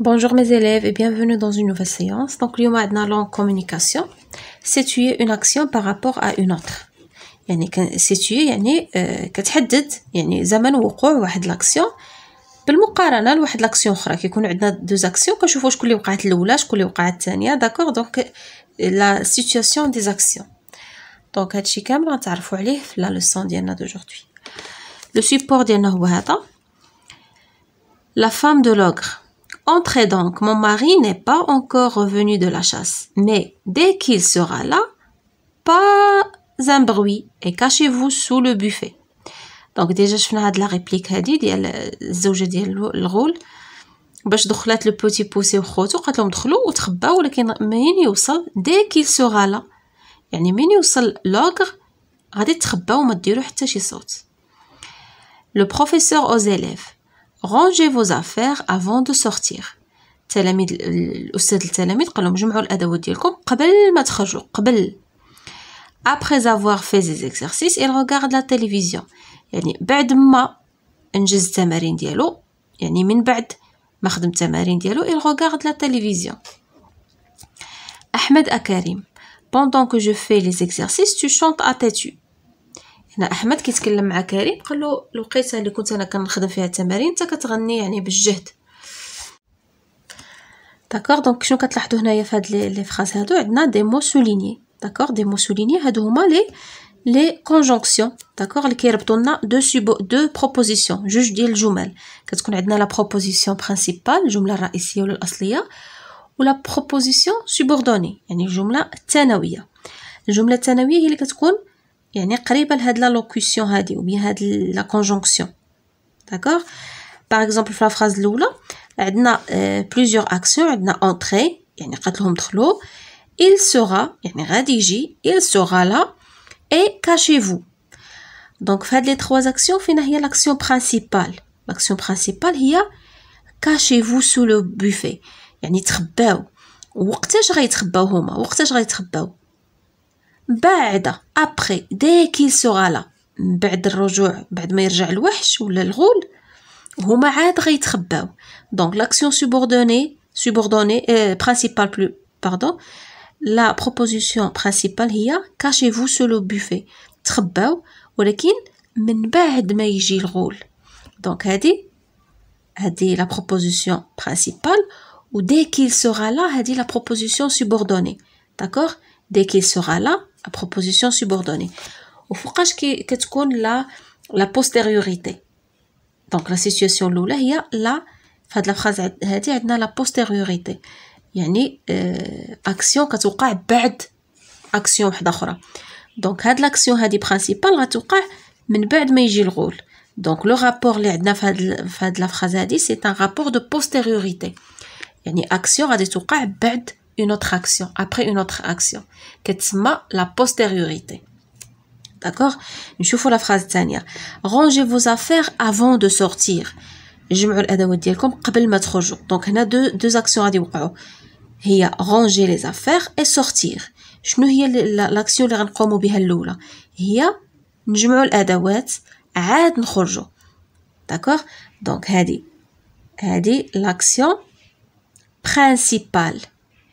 Bonjour mes élèves et bienvenue dans une nouvelle séance. Donc, اليوم عندنا communication. Situer une action par rapport à une autre. يعني situer يعني كتحدد يعني زمن وقوع واحد لاكسيون بالمقارنه لواحد لاكسيون اخرى كيكون عندنا دوز كنشوفوا شكون اللي وقعت الاولى شكون اللي وقعت الثانيه داكور دونك لا سيتوياسيون دي Donc, دونك هادشي كامل غنتعرفوا عليه في لا لوسون ديالنا دوجوردي لو support ديالنا هو هذا La femme de l'ogre entrez donc, mon mari n'est pas encore revenu de la chasse. Mais dès qu'il sera là, pas un bruit et cachez-vous sous le buffet. Donc déjà, je fais la réplique, Je il je dis le rôle. vais دخلات لو بوتي بوسي وخوتو قالت لهم دخلوا وتخباو Le petit pouce, qu'il sera là يعني qu'il Le professeur aux élèves rangez vos affaires avant de sortir التلاميذ الاستاذ التلاميذ قال لهم جمعوا الادوات ديالكم قبل ما تخرجوا قبل après avoir fait ses exercices il regarde la télévision يعني بعد ما انجز التمارين ديالو يعني من بعد ما خدم التمارين ديالو il regarde la télévision احمد اكريم pendant que je fais les exercices tu chantes à tue هنا احمد كيتكلم مع كريم قال له الوقيته اللي كنت انا كنخدم فيها التمارين انت كتغني يعني بالجهد داكوغ دونك شنو كتلاحظوا هنايا في هاد لي فراز هادو عندنا دي مو سوليني داكوغ دي مو سوليني هادو هما لي لي كونجونكسيون داكوغ اللي كيربطوا لنا دو سوبو دو بروبوزيسيون جوج ديال الجمل كتكون عندنا لا بروبوزيسيون برينسيبال الجمله الرئيسيه ولا الاصليه ولا بروبوزيسيون سوبوردوني يعني الجمله الثانويه الجمله الثانويه هي اللي كتكون يعني قريبه لهاد لا لوكوسيون هادي وبيا هاد لا كونجونكسيون داكوغ باغ اكزومبل في الفراز الاولى عندنا بليزيور euh, اكسيون عندنا اونتري يعني قالت لهم دخلوا il sera يعني غادي يجي il sera là et cachez-vous دونك في هاد لي تخوا اكسيون فينا هي لاكسيون برينسيبال لاكسيون برينسيبال هي cachez-vous سو لو بوفي يعني تخباو وقتاش غيتخباو هما وقتاش غيتخباو بعد ابخي دي كيل سوغا لا بعد الرجوع بعد ما يرجع الوحش ولا الغول هما عاد غيتخباو دونك لاكسيون سوبوردوني سوبوردوني اه برينسيبال بلو باردون لا بروبوزيسيون برينسيبال هي كاشيفو سو لو بوفي تخباو ولكن من بعد ما يجي الغول دونك هادي هادي لا بروبوزيسيون برينسيبال ودي كيل سوغا لا هادي لا بروبوزيسيون سوبوردوني داكوغ dès qu'il sera là, à proposition subordonnée. Au fouqage qui la, la postériorité. Donc la situation là, il y a la, la phrase, il la postériorité. Il y une action qui est action Donc, cette action principale est une mais il Donc, le rapport qui est la phrase, c'est un rapport de postériorité. Il y a une action qui est une une autre action, après une autre action. qui la postériorité? D'accord? Nous avons la phrase dernière. Rangez vos affaires avant de sortir. Je vais vous dire comme jour Donc, il y a deux actions à dire. Il y a ranger les affaires et sortir. Je vais l'action. Il y a D'accord? Donc, il y l'action principale.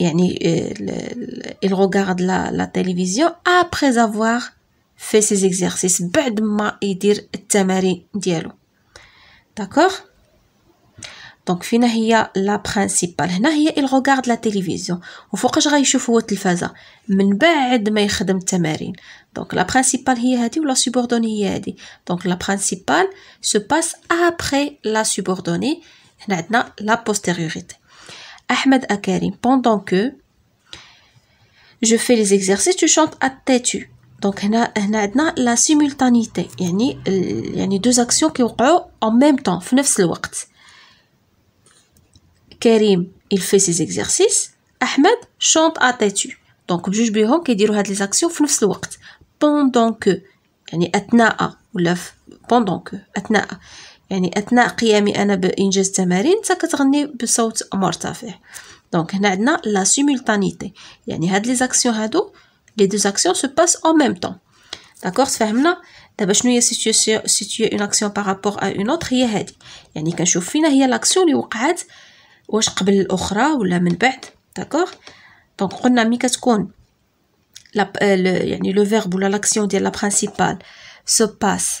Euh, il, regarde la, télévision après avoir fait ses exercices. D'accord Donc, la principale. Il regarde la télévision. Il Donc, la principale est ou la subordonnée est Donc, la principale se passe après la subordonnée. la postériorité. Ahmed Karim, pendant que je fais les exercices, tu chantes à têtu. Donc, y a la simultanéité. Il y a deux actions qui ont en même temps, Karim, il fait ses exercices. Ahmed chante à têtu. Donc, juge vais qui dire les actions pendant que. pendant que. يعني اثناء قيامي انا بانجاز تمارين انت كتغني بصوت مرتفع دونك هنا عندنا لا سيمولتانيتي يعني هاد لي زاكسيون هادو لي دو زاكسيون سو باس او ميم طون داكوغ تفهمنا دابا شنو هي سيتيو اون اكسيون بارابور ا اون اوتر هي هادي يعني كنشوف فينا هي لاكسيون اللي وقعت واش قبل الاخرى ولا من بعد داكوغ دونك قلنا مي كتكون لا euh, يعني لو فيرب ولا لاكسيون ديال لا برينسيبال سو باس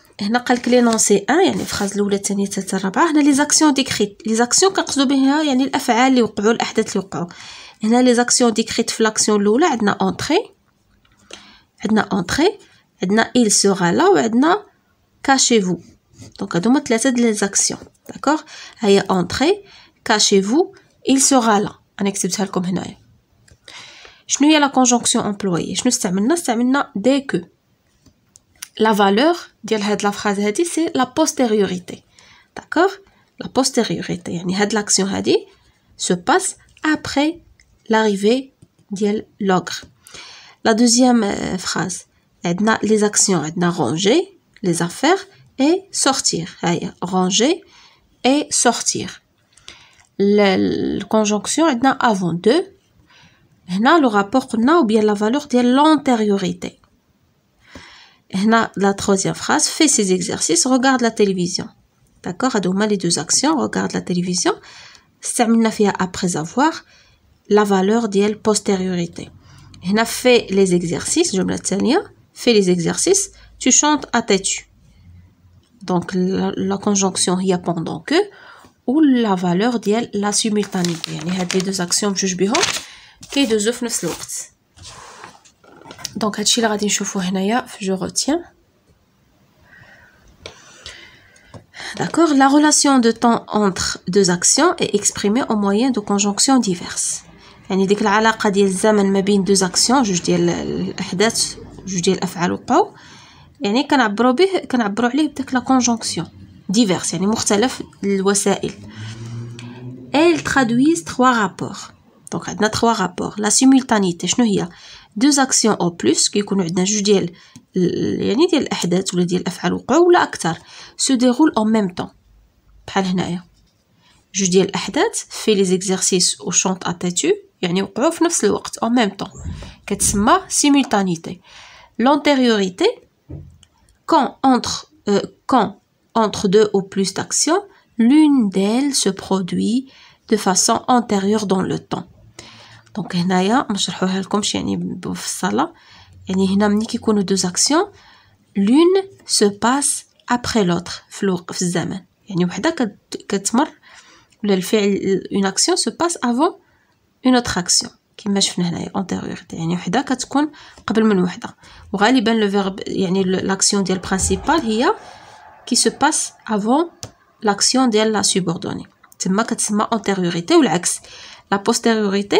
هنا قالك لي نونسي ان يعني الفراز الاولى الثانيه الثالثه الرابعه هنا لي زاكسيون ديكريت لي زاكسيون كنقصدو بها يعني الافعال اللي وقعوا الاحداث اللي وقعوا هنا لي زاكسيون ديكريت في لاكسيون الاولى عندنا اونطري عندنا اونطري عندنا il sera là وعندنا cachez-vous دونك هادو هما ثلاثه ديال لي زاكسيون داكوغ هي اونطري cachez-vous il sera là انا كتبتها لكم هنايا شنو هي لا كونجونكسيون امبلويي شنو استعملنا استعملنا دي كو la valeur de la phrase c'est la postériorité. D'accord La postériorité. de l'action se passe après l'arrivée de l'ogre. La deuxième euh, phrase, les actions, ranger les affaires et sortir. Ranger et sortir. La conjonction, avant deux. Le rapport qu'on bien la valeur de l'antériorité la troisième phrase, fais ces exercices, regarde la télévision. D'accord a les deux actions, regarde la télévision. Samnafia après avoir la valeur d'elle postériorité. a fait les exercices, je me la fais les exercices, tu chantes à têtu. Donc la, conjonction il y a pendant que ou la valeur d'elle la simultanéité. a les deux actions je juge qui deux œufs donc je retiens. D'accord La relation de temps entre deux actions est exprimée au moyen de conjonctions diverses. Yani, dès que la relation de temps deux actions, je dis l'hédat, je dis conjonction diverse, elle elles traduisent trois rapports. Donc, on a trois rapports. La simultanéité, deux actions au plus qui nous donnent judiel, se déroulent en même temps. Par exemple, judiel fait les exercices ou chant à têtes, il au en même temps. C'est simultanéité. L'antériorité entre euh, quand entre deux ou plus d'actions, l'une d'elles se produit de façon antérieure dans le temps. دونك هنايا ما شرحوها لكمش يعني في الصاله يعني هنا ملي كيكونوا دو زاكسيون لون سو باس ابري لوتر في الوقت في الزمن يعني وحده كتمر ولا الفعل اون اكسيون سو باس افون اون اوتر اكسيون كما شفنا هنايا اونتيريوريتي يعني وحده كتكون قبل من وحده وغالبا لو فيرب يعني لاكسيون ديال برينسيپال هي كي سو باس افون لاكسيون ديال لا سوبوردوني تما كتسمى اونتيريوريتي والعكس لا بوستيريوريتي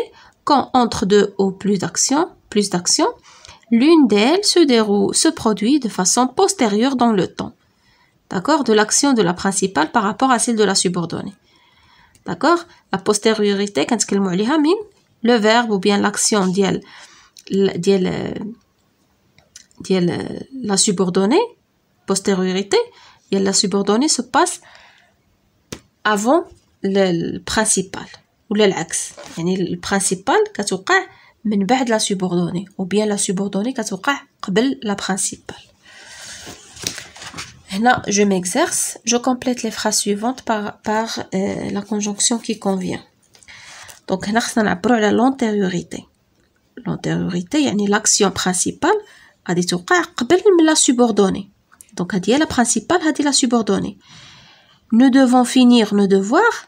quand entre deux ou plus d'actions, plus d'actions, l'une d'elles se déroule, se produit de façon postérieure dans le temps. D'accord De l'action de la principale par rapport à celle de la subordonnée. D'accord La postériorité, quand le verbe ou bien l'action d'elle la subordonnée, postériorité, la subordonnée se passe avant le principal. Ou l'axe, c'est-à-dire le principal qui la subordonnée. Ou bien la subordonnée qui arrive avant la principale. Je m'exerce, je complète les phrases suivantes par euh, la conjonction qui convient. Donc, nous allons a l'antériorité. L'antériorité, cest l'action principale qui arrive avant la subordonnée. Donc, à la principale a dit la subordonnée. Nous devons finir nos devoirs.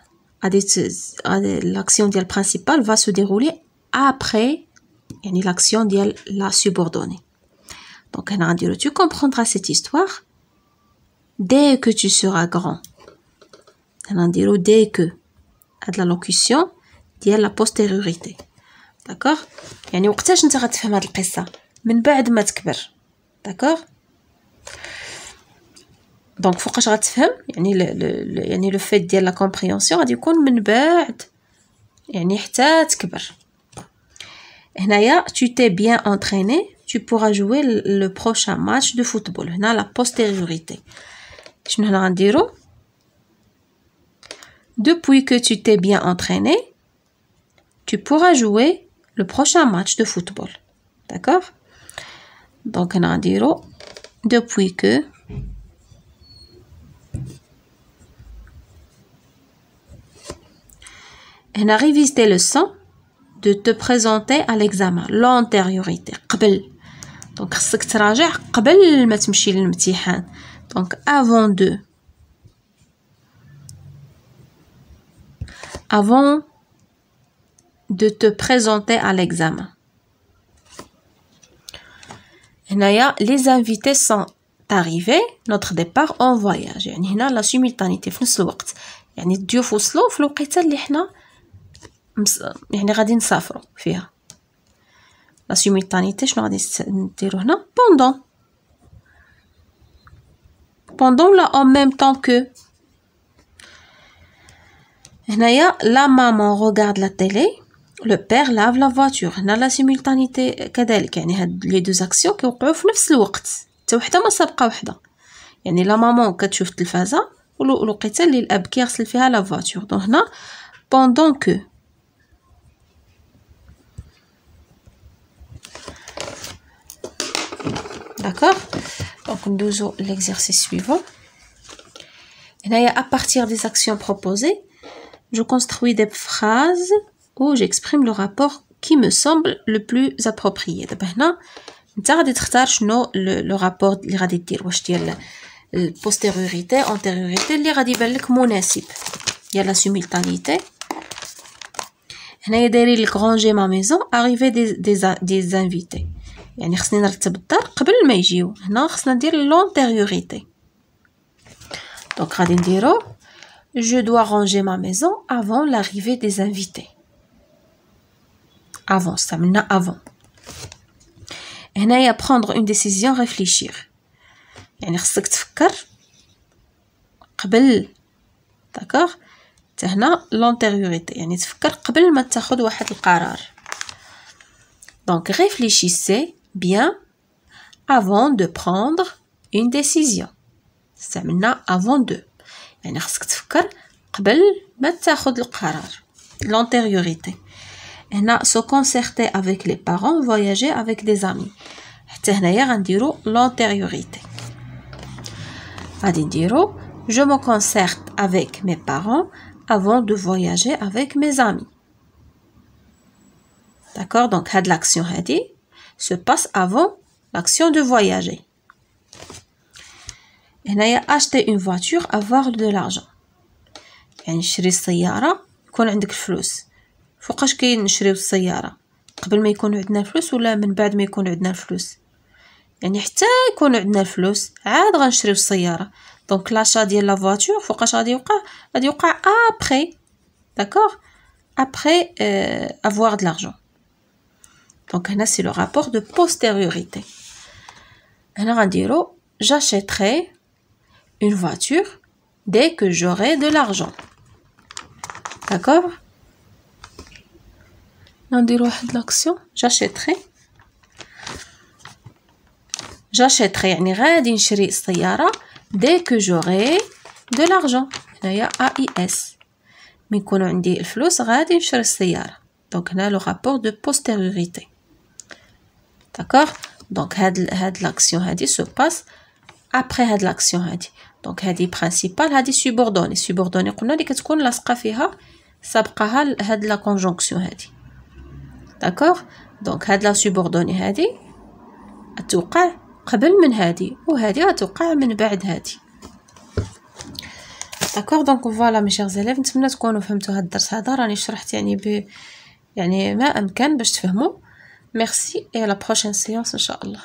l'action principale va se dérouler après l'action ديال la subordonnée donc tu comprendras cette histoire dès que tu seras grand dès que de la locution la postériorité D'accord يعني وقتاش D'accord دونك فوقاش غتفهم يعني ل ل يعني لو فيت ديال لا كومبريونسيون غادي يكون من بعد يعني حتى تكبر هنايا tu t'es bien entraîné tu pourras jouer le prochain match de football هنا لا postériorité شنو هنا غنديرو depuis que tu t'es bien entraîné tu pourras jouer le prochain match de football d'accord donc هنا غنديرو depuis que On a révisé le sang de te présenter à l'examen. L'antériorité. Qu'abel. Donc cet Donc avant de, avant de te présenter à l'examen. les invités sont arrivés. Notre départ en voyage. Et la simultanéité. Nous le voit. Et les diaphosloph يعني غادي نسافروا فيها لا سيميلتانيتي شنو غادي نديرو هنا بوندون بوندون ولا اون ميم طون كو هنايا لا مامون روغارد لا تيلي لو بير لاف لا فواتور هنا لا سيميلتانيتي كذلك يعني هاد لي دو اكسيون كيوقعو في نفس الوقت حتى وحده ما سابقه وحده يعني لا مامون كتشوف التلفازه ولقيت اللي الاب كيغسل فيها لا فواتور دونك هنا بوندون كو D'accord Donc, nous avons l'exercice suivant. Et à partir des actions proposées, je construis des phrases où j'exprime le rapport qui me semble le plus approprié. Maintenant, le, le rapport de postériorité, antériorité, il y a la simultanéité. Il y a le grand ma maison, arrivé des, des invités. يعني خصني نرتب الدار قبل ما يجيو هنا خصنا ندير لونتيريوريتي دونك غادي نديرو جو دو رونجي ما ميزون افون لاريفي دي زانفيتي افون استعملنا افون هنايا prendre اون ديسيزيون réfléchir يعني خصك تفكر قبل داكوغ حتى هنا لونتيريوريتي يعني تفكر قبل ما تاخذ واحد القرار دونك ريفليشيسي bien avant de prendre une décision c'est-à-dire avant de يعني خصك تفكر قبل ما تاخذ القرار l'antériorité هنا se concerter avec les parents voyager avec des amis حتى هنايا غنديرو l'antériorité غادي نديرو je me concerte avec mes parents avant de voyager avec mes amis d'accord donc de l'action هادي se passe avant l'action de voyager. هنايا acheter une voiture avoir de l'argent يعني شري السيارة يكون عندك الفلوس فوقاش كاين نشريو السيارة قبل ما يكون عندنا الفلوس ولا من بعد ما يكون عندنا الفلوس يعني حتى يكون عندنا الفلوس عاد غنشريو السيارة دونك l'achat ديال la voiture فوقاش غادي يوقع غادي يوقع ابري après ابري avoir de l'argent. Donc, c'est le rapport de postériorité. Alors, on dit, oh, j'achèterai une voiture dès que j'aurai de l'argent. D'accord On dit, l'action, j'achèterai. J'achèterai, يعني غادي dès que j'aurai de l'argent. هنايا AIS. dit Donc, on a le rapport de postériorité. داكوغ دونك هاد هاد لاكسيون هادي سو باس ابخي هاد لاكسيون هادي دونك هادي برينسيبال هادي سوبوردوني سوبوردوني قلنا لي كتكون لاصقه فيها سابقاها هاد لا كونجونكسيون هادي داكوغ دونك هاد لا سوبوردوني هادي توقع قبل من هادي وهادي غتوقع من بعد هادي داكوغ دونك فوالا مي شيغ زيليف نتمنى تكونوا فهمتوا هاد الدرس هذا راني شرحت يعني ب يعني ما امكن باش تفهموا Merci et à la prochaine séance, Inch'Allah.